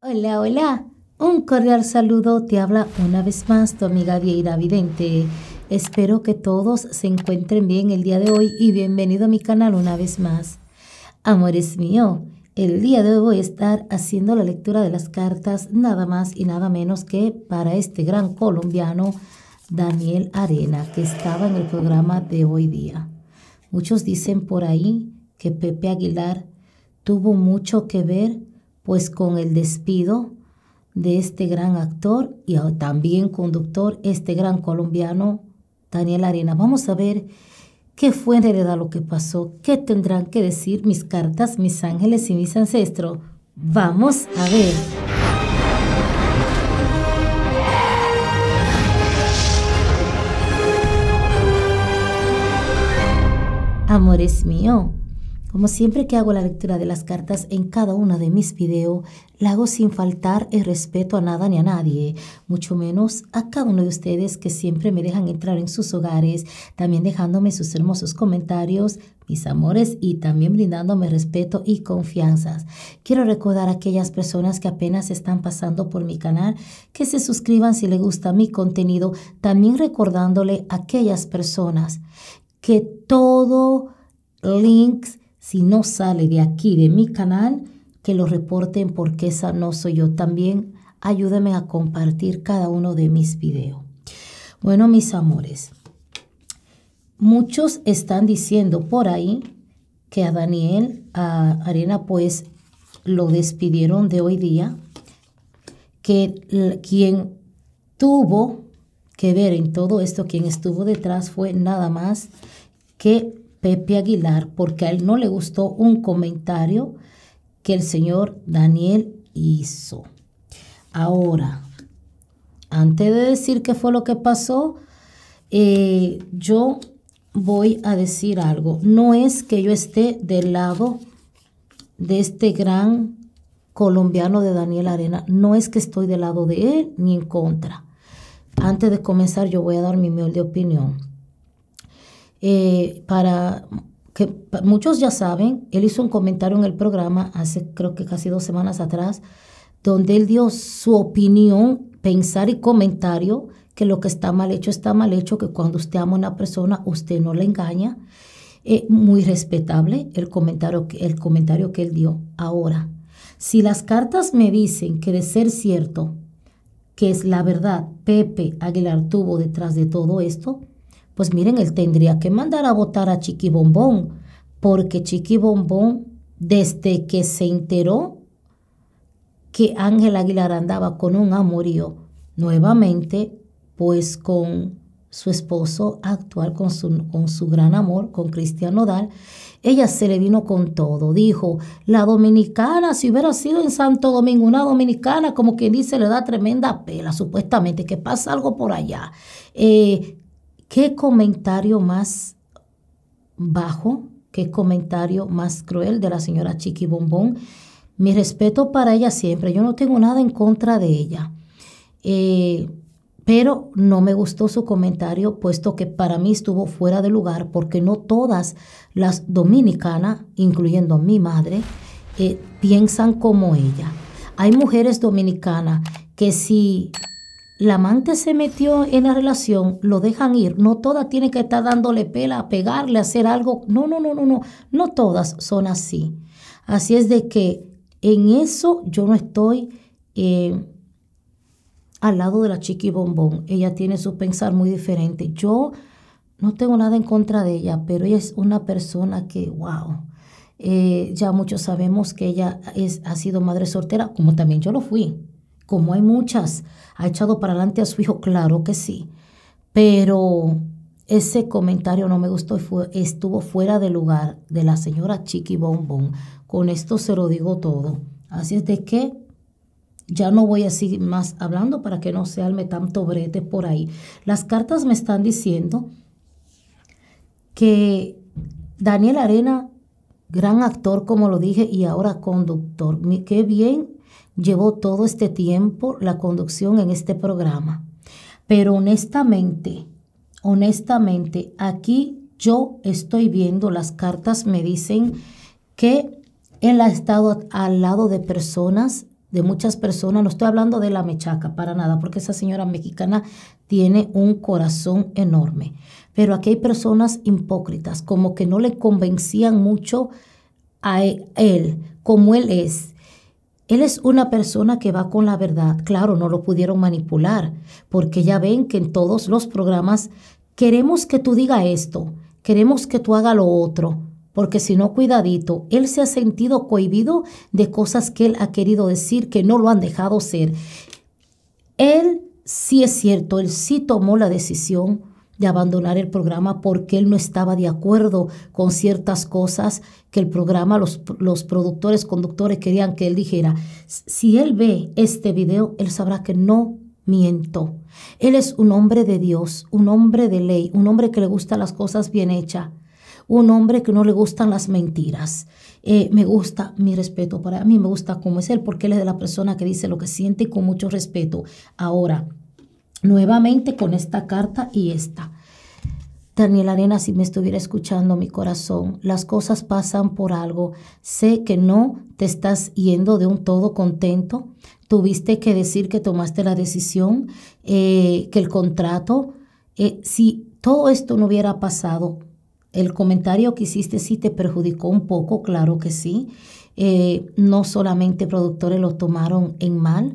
Hola, hola. Un cordial saludo. Te habla una vez más tu amiga Vieira Vidente. Espero que todos se encuentren bien el día de hoy y bienvenido a mi canal una vez más. Amores mío, el día de hoy voy a estar haciendo la lectura de las cartas nada más y nada menos que para este gran colombiano Daniel Arena que estaba en el programa de hoy día. Muchos dicen por ahí que Pepe Aguilar tuvo mucho que ver pues con el despido de este gran actor y también conductor, este gran colombiano, Daniel Arena. Vamos a ver qué fue en realidad lo que pasó, qué tendrán que decir mis cartas, mis ángeles y mis ancestros. Vamos a ver. Amores míos. Como siempre que hago la lectura de las cartas en cada uno de mis videos, la hago sin faltar el respeto a nada ni a nadie, mucho menos a cada uno de ustedes que siempre me dejan entrar en sus hogares, también dejándome sus hermosos comentarios, mis amores y también brindándome respeto y confianzas. Quiero recordar a aquellas personas que apenas están pasando por mi canal que se suscriban si les gusta mi contenido, también recordándole a aquellas personas que todo links si no sale de aquí, de mi canal, que lo reporten porque esa no soy yo. También ayúdame a compartir cada uno de mis videos. Bueno, mis amores, muchos están diciendo por ahí que a Daniel a Arena pues lo despidieron de hoy día, que quien tuvo que ver en todo esto, quien estuvo detrás fue nada más que Pepe Aguilar porque a él no le gustó un comentario que el señor Daniel hizo. Ahora, antes de decir qué fue lo que pasó, eh, yo voy a decir algo. No es que yo esté del lado de este gran colombiano de Daniel Arena. No es que estoy del lado de él ni en contra. Antes de comenzar yo voy a dar mi miel de opinión. Eh, para que muchos ya saben, él hizo un comentario en el programa hace creo que casi dos semanas atrás, donde él dio su opinión, pensar y comentario que lo que está mal hecho está mal hecho, que cuando usted ama a una persona usted no le engaña. es eh, muy respetable el comentario, el comentario que él dio. Ahora, si las cartas me dicen que de ser cierto, que es la verdad, Pepe Aguilar tuvo detrás de todo esto, pues miren, él tendría que mandar a votar a Chiqui Bombón, porque Chiqui Bombón, desde que se enteró que Ángel Aguilar andaba con un amorío, nuevamente, pues con su esposo actual, con su, con su gran amor, con Cristiano Nodal, ella se le vino con todo. Dijo, la dominicana, si hubiera sido en Santo Domingo, una dominicana, como quien dice, le da tremenda pela, supuestamente, que pasa algo por allá. Eh, qué comentario más bajo, qué comentario más cruel de la señora Chiqui Bombón. Mi respeto para ella siempre, yo no tengo nada en contra de ella. Eh, pero no me gustó su comentario, puesto que para mí estuvo fuera de lugar, porque no todas las dominicanas, incluyendo a mi madre, eh, piensan como ella. Hay mujeres dominicanas que si la amante se metió en la relación, lo dejan ir. No todas tienen que estar dándole pela, pegarle, hacer algo. No, no, no, no, no. No todas son así. Así es de que en eso yo no estoy eh, al lado de la chiqui bombón. Ella tiene su pensar muy diferente. Yo no tengo nada en contra de ella, pero ella es una persona que, wow. Eh, ya muchos sabemos que ella es, ha sido madre soltera, como también yo lo fui como hay muchas, ha echado para adelante a su hijo, claro que sí, pero ese comentario no me gustó y estuvo fuera de lugar de la señora Chiqui Bombón. Con esto se lo digo todo. Así es de que ya no voy a seguir más hablando para que no se alme tanto brete por ahí. Las cartas me están diciendo que Daniel Arena, gran actor como lo dije y ahora conductor, qué bien llevó todo este tiempo la conducción en este programa. Pero honestamente, honestamente, aquí yo estoy viendo, las cartas me dicen que él ha estado al lado de personas, de muchas personas, no estoy hablando de la mechaca para nada, porque esa señora mexicana tiene un corazón enorme. Pero aquí hay personas hipócritas, como que no le convencían mucho a e, él, como él es. Él es una persona que va con la verdad. Claro, no lo pudieron manipular, porque ya ven que en todos los programas queremos que tú diga esto, queremos que tú haga lo otro, porque si no, cuidadito, él se ha sentido cohibido de cosas que él ha querido decir que no lo han dejado ser. Él sí es cierto, él sí tomó la decisión de abandonar el programa porque él no estaba de acuerdo con ciertas cosas que el programa, los, productores, conductores querían que él dijera. Si él ve este video, él sabrá que no miento. Él es un hombre de Dios, un hombre de ley, un hombre que le gusta las cosas bien hechas, un hombre que no le gustan las mentiras. Eh, me gusta mi respeto para mí, me gusta cómo es él, porque él es de la persona que dice lo que siente y con mucho respeto. Ahora, nuevamente con esta carta y esta. Daniel Arena, si me estuviera escuchando mi corazón, las cosas pasan por algo. Sé que no te estás yendo de un todo contento. Tuviste que decir que tomaste la decisión, eh, que el contrato, eh, si todo esto no hubiera pasado, el comentario que hiciste sí te perjudicó un poco, claro que sí. Eh, no solamente productores lo tomaron en mal,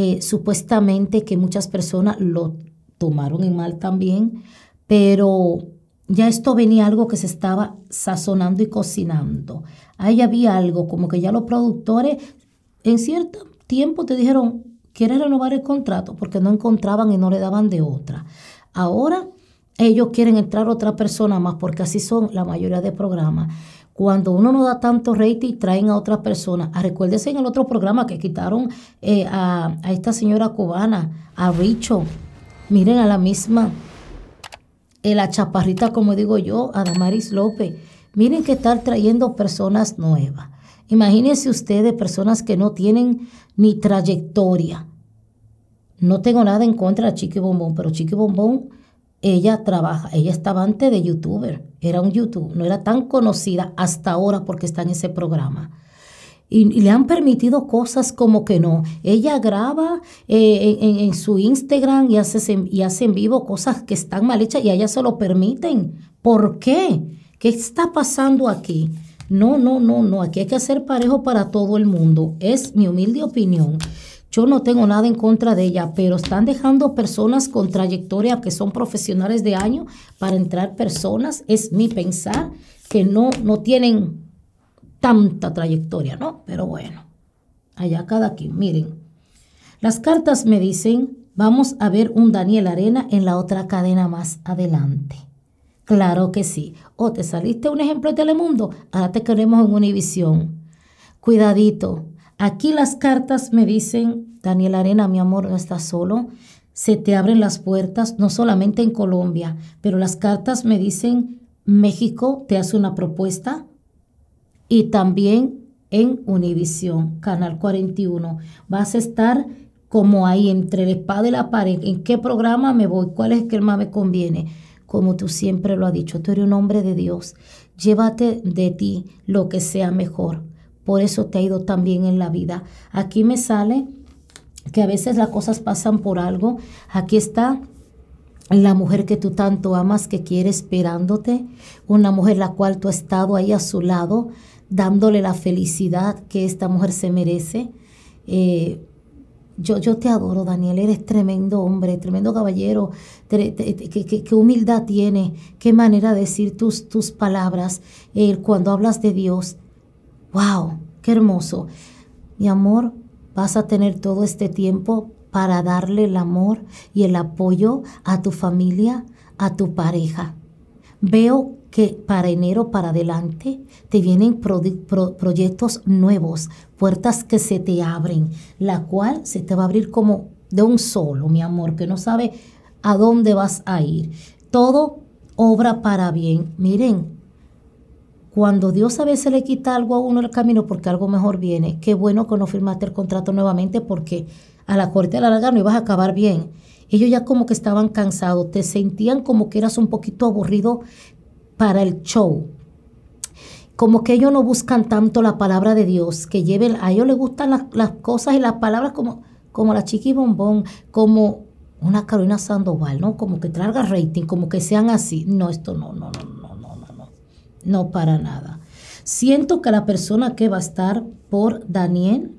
eh, supuestamente que muchas personas lo tomaron en mal también, pero ya esto venía algo que se estaba sazonando y cocinando. Ahí había algo, como que ya los productores en cierto tiempo te dijeron, ¿quieres renovar el contrato? Porque no encontraban y no le daban de otra. Ahora ellos quieren entrar otra persona más porque así son la mayoría de programas cuando uno no da tanto rating, traen a otras personas. Ah, en el otro programa que quitaron eh, a, esta señora cubana, a Richo. Miren a la misma, eh, la chaparrita, como digo yo, a Damaris López. Miren que estar trayendo personas nuevas. Imagínense ustedes personas que no tienen ni trayectoria. No tengo nada en contra de Chiqui Bombón, pero Chiqui Bombón ella trabaja, ella estaba antes de youtuber, era un youtuber, no era tan conocida hasta ahora porque está en ese programa. Y, le han permitido cosas como que no. Ella graba eh, en, su Instagram y hace, y hace en vivo cosas que están mal hechas y a ella se lo permiten. ¿Por qué? ¿Qué está pasando aquí? No, no, no, no. Aquí hay que hacer parejo para todo el mundo. Es mi humilde opinión. Yo no tengo nada en contra de ella, pero están dejando personas con trayectoria que son profesionales de año para entrar personas, es mi pensar, que no, no tienen tanta trayectoria, ¿no? Pero bueno, allá cada quien, miren. Las cartas me dicen, vamos a ver un Daniel Arena en la otra cadena más adelante. Claro que sí. O oh, te saliste un ejemplo de Telemundo, ahora te queremos en Univisión. Cuidadito, Aquí las cartas me dicen, Daniel Arena, mi amor, no estás solo. Se te abren las puertas, no solamente en Colombia, pero las cartas me dicen, México te hace una propuesta y también en Univisión, Canal 41. Vas a estar como ahí entre el espada y la pared. ¿En qué programa me voy? ¿Cuál es el que más me conviene? Como tú siempre lo has dicho, tú eres un hombre de Dios. Llévate de ti lo que sea mejor por eso te ha ido tan bien en la vida. Aquí me sale que a veces las cosas pasan por algo. Aquí está la mujer que tú tanto amas, que quiere esperándote, una mujer la cual tú has estado ahí a su lado, dándole la felicidad que esta mujer se merece. Eh, yo, yo, te adoro, Daniel, eres tremendo hombre, tremendo caballero, qué, humildad tiene, qué manera de decir tus, tus palabras eh, cuando hablas de Dios wow, qué hermoso. Mi amor, vas a tener todo este tiempo para darle el amor y el apoyo a tu familia, a tu pareja. Veo que para enero, para adelante, te vienen proyectos nuevos, puertas que se te abren, la cual se te va a abrir como de un solo, mi amor, que no sabe a dónde vas a ir. Todo obra para bien. Miren, cuando Dios a veces le quita algo a uno el camino porque algo mejor viene, qué bueno que no firmaste el contrato nuevamente porque a la corte a la larga no ibas a acabar bien. Ellos ya como que estaban cansados, te sentían como que eras un poquito aburrido para el show. Como que ellos no buscan tanto la palabra de Dios, que lleven, a ellos les gustan las, cosas y las palabras como, como la chiqui bombón, como una Carolina Sandoval, ¿no? Como que traiga rating, como que sean así. No, esto no, no, no. No, para nada. Siento que la persona que va a estar por Daniel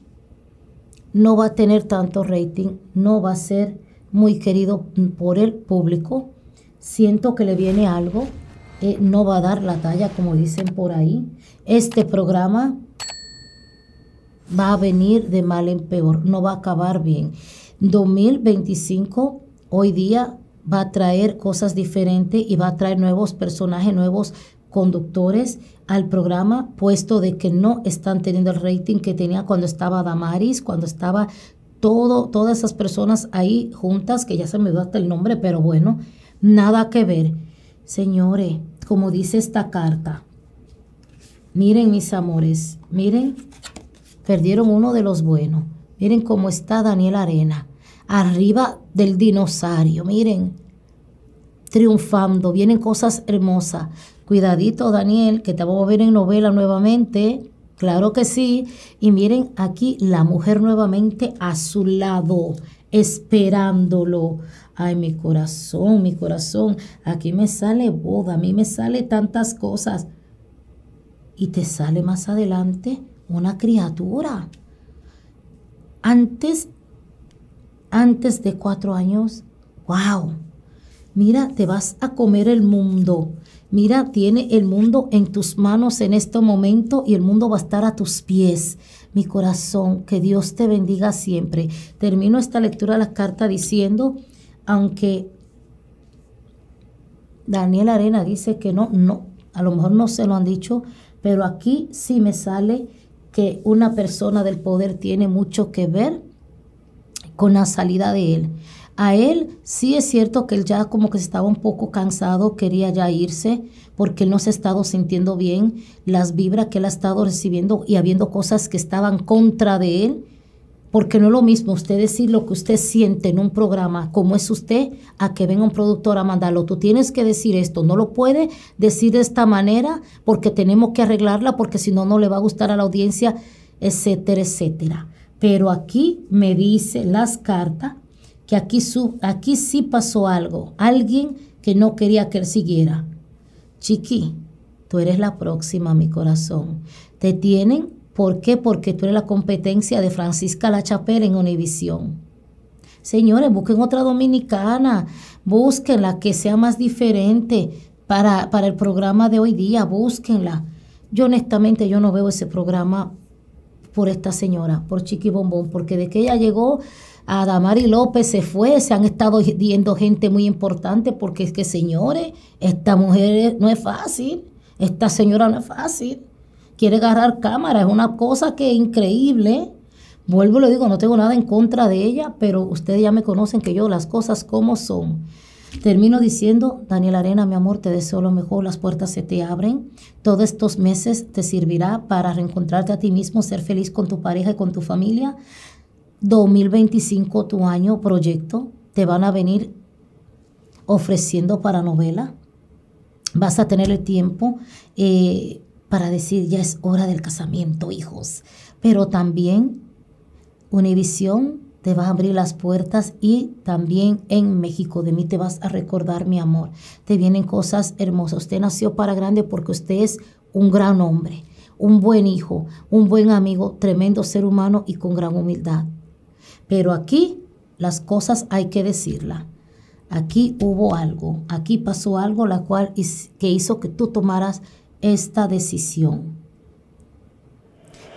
no va a tener tanto rating, no va a ser muy querido por el público. Siento que le viene algo, eh, no va a dar la talla, como dicen por ahí. Este programa va a venir de mal en peor, no va a acabar bien. 2025, hoy día, va a traer cosas diferentes y va a traer nuevos personajes, nuevos conductores al programa, puesto de que no están teniendo el rating que tenía cuando estaba Damaris, cuando estaba todo, todas esas personas ahí juntas, que ya se me dio hasta el nombre, pero bueno, nada que ver. Señores, como dice esta carta, miren mis amores, miren, perdieron uno de los buenos, miren cómo está Daniel Arena, arriba del dinosaurio, miren, triunfando, vienen cosas hermosas. Cuidadito, Daniel, que te vamos a ver en novela nuevamente. Claro que sí. Y miren aquí la mujer nuevamente a su lado, esperándolo. Ay, mi corazón, mi corazón. Aquí me sale boda, a mí me sale tantas cosas. Y te sale más adelante una criatura. Antes, antes de cuatro años, wow mira, te vas a comer el mundo. Mira, tiene el mundo en tus manos en este momento y el mundo va a estar a tus pies. Mi corazón, que Dios te bendiga siempre. Termino esta lectura de la carta diciendo, aunque Daniel Arena dice que no, no, a lo mejor no se lo han dicho, pero aquí sí me sale que una persona del poder tiene mucho que ver con la salida de él. A él sí es cierto que él ya como que estaba un poco cansado, quería ya irse porque él no se ha estado sintiendo bien, las vibras que él ha estado recibiendo y habiendo cosas que estaban contra de él, porque no es lo mismo usted decir lo que usted siente en un programa, como es usted, a que venga un productor a mandarlo. Tú tienes que decir esto, no lo puede decir de esta manera porque tenemos que arreglarla porque si no, no le va a gustar a la audiencia, etcétera, etcétera. Pero aquí me dice las cartas que aquí, aquí sí pasó algo, alguien que no quería que él siguiera. Chiqui, tú eres la próxima, mi corazón. Te tienen, ¿por qué? Porque tú eres la competencia de Francisca La Chapelle en Univisión. Señores, busquen otra dominicana, la que sea más diferente para, para el programa de hoy día, búsquenla. Yo honestamente yo no veo ese programa por esta señora, por Chiqui Bombón, porque de que ella llegó Adamari López se fue, se han estado viendo gente muy importante porque es que señores, esta mujer no es fácil, esta señora no es fácil, quiere agarrar cámara, es una cosa que es increíble. Vuelvo y le digo, no tengo nada en contra de ella, pero ustedes ya me conocen que yo las cosas como son. Termino diciendo, Daniel Arena, mi amor, te deseo lo mejor, las puertas se te abren. Todos estos meses te servirá para reencontrarte a ti mismo, ser feliz con tu pareja y con tu familia, 2025 tu año proyecto, te van a venir ofreciendo para novela. Vas a tener el tiempo eh, para decir, ya es hora del casamiento, hijos. Pero también Univisión te va a abrir las puertas y también en México de mí te vas a recordar mi amor. Te vienen cosas hermosas. Usted nació para grande porque usted es un gran hombre, un buen hijo, un buen amigo, tremendo ser humano y con gran humildad. Pero aquí las cosas hay que decirla. Aquí hubo algo, aquí pasó algo la cual que hizo que tú tomaras esta decisión.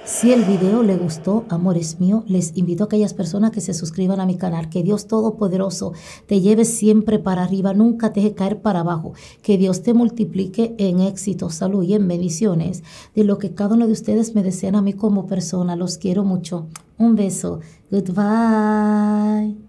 Si el video le gustó, amores míos, les invito a aquellas personas que se suscriban a mi canal. Que Dios Todopoderoso te lleve siempre para arriba, nunca te deje caer para abajo. Que Dios te multiplique en éxito, salud y en bendiciones de lo que cada uno de ustedes me desean a mí como persona. Los quiero mucho. Um beijo. Goodbye.